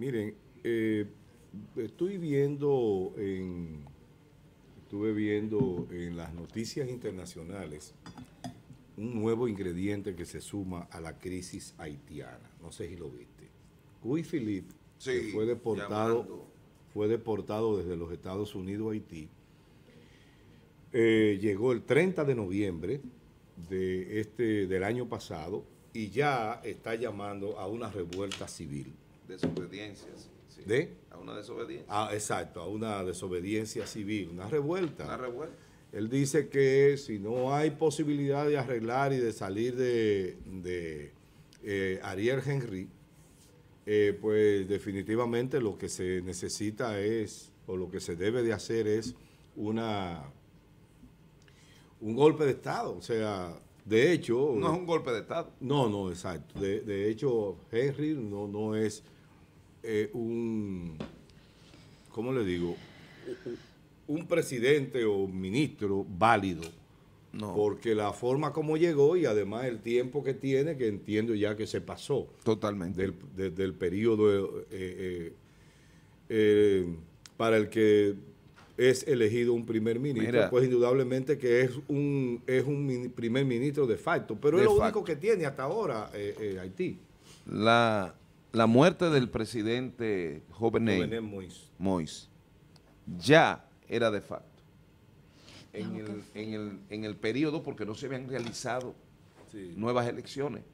Miren, eh, estoy viendo estuve viendo en las noticias internacionales un nuevo ingrediente que se suma a la crisis haitiana. No sé si lo viste. Guy Philippe fue deportado, fue deportado desde los Estados Unidos a Haití. Eh, llegó el 30 de noviembre de este, del año pasado y ya está llamando a una revuelta civil. Desobediencias. ¿De? A una desobediencia. Ah, exacto, a una desobediencia civil, una revuelta. Una revuelta. Él dice que si no hay posibilidad de arreglar y de salir de, eh, Ariel Henry, eh, pues definitivamente lo que se necesita es, o lo que se debe de hacer es una un golpe de Estado. O sea, de hecho... No es un golpe de Estado. No, no, exacto. De, hecho, Henry no, no es eh, un, ¿cómo le digo? Un presidente o ministro válido. No. Porque la forma como llegó y además el tiempo que tiene, que entiendo ya que se pasó. Totalmente. Del, desde el periodo eh, eh, para el que es elegido un primer ministro, pues indudablemente que es un, es un primer ministro de facto. Pero es lo único que tiene hasta ahora Haití. La, la muerte del presidente Jovenel, Mois. ya era de facto. En el, periodo porque no se habían realizado nuevas elecciones.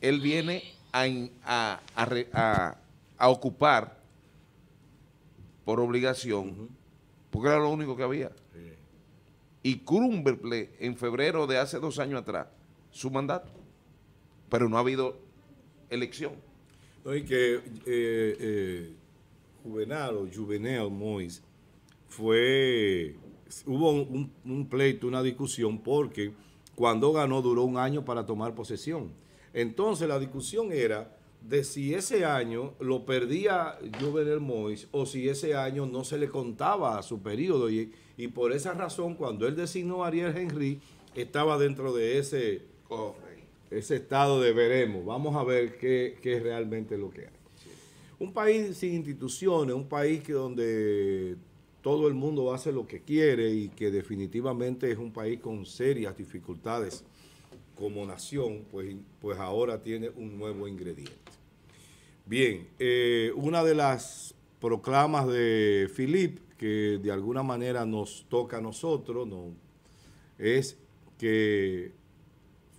Él viene a, ocupar por obligación, porque era lo único que había. Y Krumberple en febrero de hace dos años atrás, su mandato. Pero no ha habido elección. No, y que eh, eh, Juvenal o Juvenel Mois fue, hubo un, pleito, una discusión, porque cuando ganó duró un año para tomar posesión. Entonces la discusión era de si ese año lo perdía Juvenal Mois o si ese año no se le contaba a su periodo. Y, y por esa razón, cuando él designó a Ariel Henry, estaba dentro de ese ese estado de veremos. Vamos a ver qué, es realmente lo que hay. Un país sin instituciones, un país que donde todo el mundo hace lo que quiere y que definitivamente es un país con serias dificultades como nación, pues, pues ahora tiene un nuevo ingrediente. Bien, eh, una de las proclamas de Philip que de alguna manera nos toca a nosotros no, es que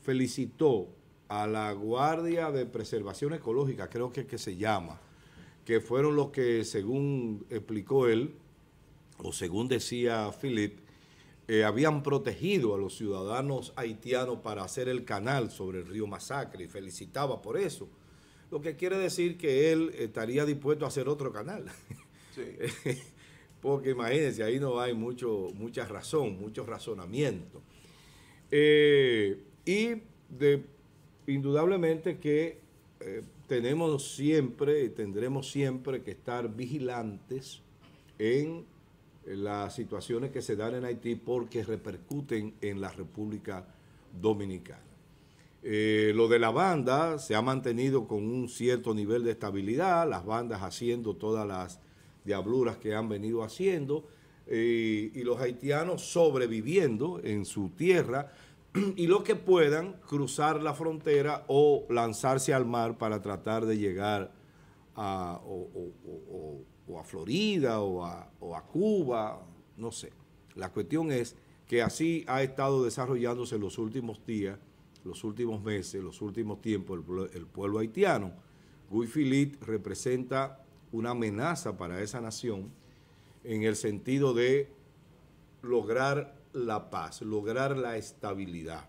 felicitó a la Guardia de Preservación Ecológica, creo que, es que se llama, que fueron los que, según explicó él, o según decía Philip, eh, habían protegido a los ciudadanos haitianos para hacer el canal sobre el río Masacre y felicitaba por eso. Lo que quiere decir que él estaría dispuesto a hacer otro canal. Sí. Porque imagínense, ahí no hay mucho, mucha razón, mucho razonamiento. Eh, y indudablemente que eh, tenemos siempre y tendremos siempre que estar vigilantes en las situaciones que se dan en Haití porque repercuten en la República Dominicana. Eh, lo de la banda se ha mantenido con un cierto nivel de estabilidad, las bandas haciendo todas las diabluras que han venido haciendo eh, y los haitianos sobreviviendo en su tierra y los que puedan cruzar la frontera o lanzarse al mar para tratar de llegar a, a Florida o a, Cuba, no sé. La cuestión es que así ha estado desarrollándose los últimos días, los últimos meses, los últimos tiempos el, pueblo haitiano. Guy Philippe representa una amenaza para esa nación en el sentido de lograr la paz, lograr la estabilidad.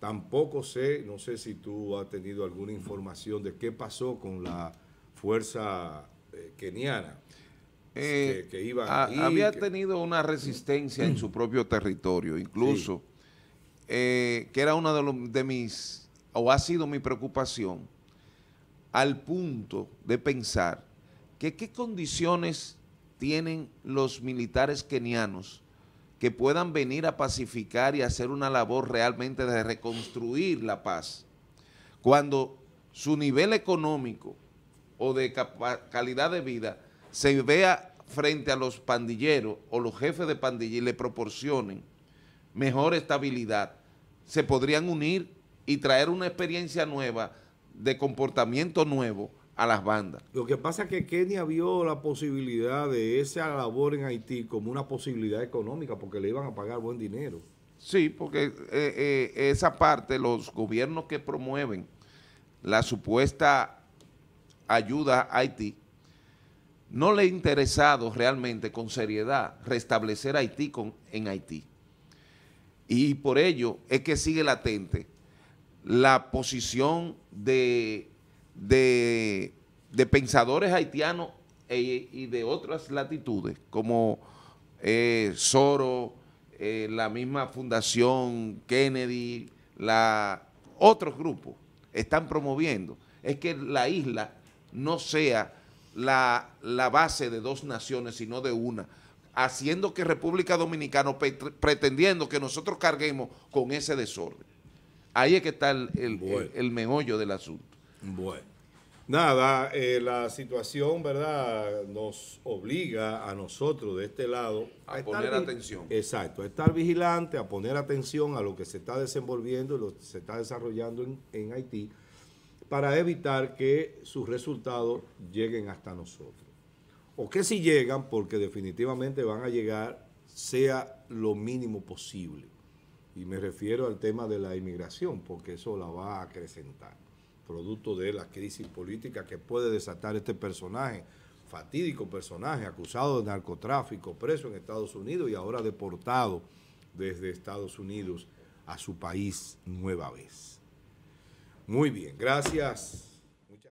Tampoco sé, no sé si tú has tenido alguna información de qué pasó con la fuerza eh, keniana. Eh, que, iba a, había tenido una resistencia en su propio territorio, incluso, eh, que era una de, los, de mis, o ha sido mi preocupación, al punto de pensar que qué condiciones tienen los militares kenianos que puedan venir a pacificar y hacer una labor realmente de reconstruir la paz. Cuando su nivel económico o de calidad de vida se vea frente a los pandilleros o los jefes de pandilla y le proporcionen mejor estabilidad, se podrían unir y traer una experiencia nueva de comportamiento nuevo a las bandas. Lo que pasa es que Kenia vio la posibilidad de esa labor en Haití como una posibilidad económica porque le iban a pagar buen dinero. Sí, porque eh, eh, esa parte, los gobiernos que promueven la supuesta ayuda a Haití, no le ha interesado realmente con seriedad restablecer Haití en Haití. Y por ello es que sigue latente la posición de de, pensadores haitianos e, y de otras latitudes, como eh, Soro, eh, la misma Fundación Kennedy, la, otros grupos están promoviendo, es que la isla no sea la, base de dos naciones, sino de una, haciendo que República Dominicana, pretendiendo que nosotros carguemos con ese desorden. Ahí es que está el, el meollo del asunto. Bueno, nada, eh, la situación, ¿verdad?, nos obliga a nosotros de este lado a, poner atención. Exacto, a estar vigilante, a poner atención a lo que se está desenvolviendo y lo que se está desarrollando en Haití para evitar que sus resultados lleguen hasta nosotros. O que si llegan, porque definitivamente van a llegar, sea lo mínimo posible. Y me refiero al tema de la inmigración, porque eso la va a acrecentar producto de la crisis política que puede desatar este personaje, fatídico personaje, acusado de narcotráfico, preso en Estados Unidos y ahora deportado desde Estados Unidos a su país nueva vez. Muy bien, gracias.